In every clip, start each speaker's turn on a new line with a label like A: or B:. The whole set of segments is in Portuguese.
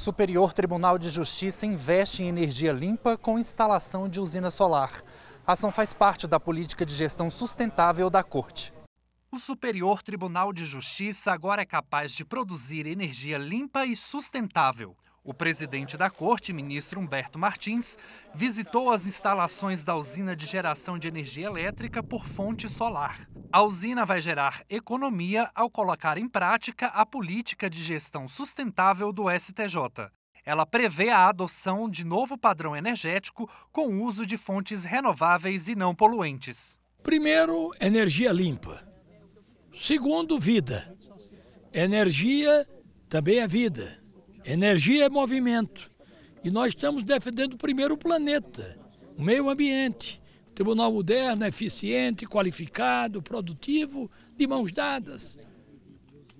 A: Superior Tribunal de Justiça investe em energia limpa com instalação de usina solar. A ação faz parte da política de gestão sustentável da Corte. O Superior Tribunal de Justiça agora é capaz de produzir energia limpa e sustentável. O presidente da corte, ministro Humberto Martins, visitou as instalações da usina de geração de energia elétrica por fonte solar. A usina vai gerar economia ao colocar em prática a política de gestão sustentável do STJ. Ela prevê a adoção de novo padrão energético com uso de fontes renováveis e não poluentes. Primeiro, energia limpa. Segundo,
B: vida. Energia também é vida. Energia é movimento. E nós estamos defendendo primeiro o planeta, o meio ambiente. O Tribunal Moderno eficiente, qualificado, produtivo, de mãos dadas.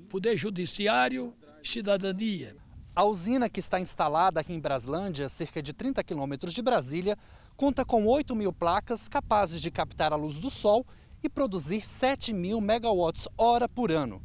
A: Poder Judiciário, cidadania. A usina que está instalada aqui em Braslândia, cerca de 30 quilômetros de Brasília, conta com 8 mil placas capazes de captar a luz do sol e produzir 7 mil megawatts hora por ano.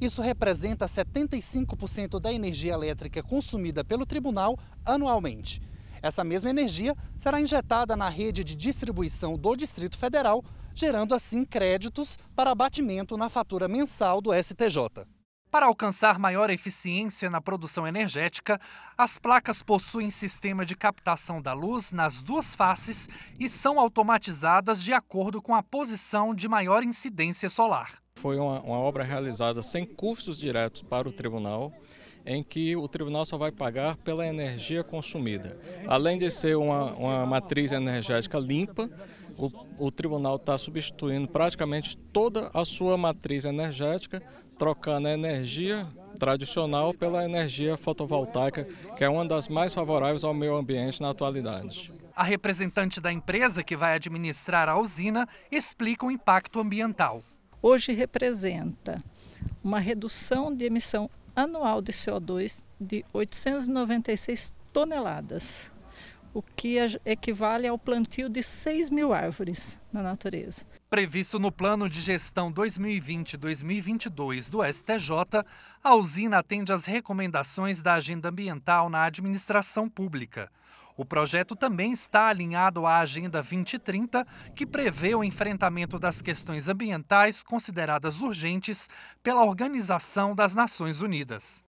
A: Isso representa 75% da energia elétrica consumida pelo tribunal anualmente. Essa mesma energia será injetada na rede de distribuição do Distrito Federal, gerando assim créditos para abatimento na fatura mensal do STJ. Para alcançar maior eficiência na produção energética, as placas possuem sistema de captação da luz nas duas faces e são automatizadas de acordo com a posição de maior incidência solar.
C: Foi uma, uma obra realizada sem custos diretos para o tribunal, em que o tribunal só vai pagar pela energia consumida. Além de ser uma, uma matriz energética limpa, o, o tribunal está substituindo praticamente toda a sua matriz energética, trocando a energia tradicional pela energia fotovoltaica, que é uma das mais favoráveis ao meio ambiente na atualidade.
A: A representante da empresa que vai administrar a usina explica o impacto ambiental hoje representa uma redução de emissão anual de CO2 de 896 toneladas, o que equivale ao plantio de 6 mil árvores na natureza. Previsto no Plano de Gestão 2020-2022 do STJ, a usina atende às recomendações da Agenda Ambiental na Administração Pública. O projeto também está alinhado à Agenda 2030, que prevê o enfrentamento das questões ambientais consideradas urgentes pela Organização das Nações Unidas.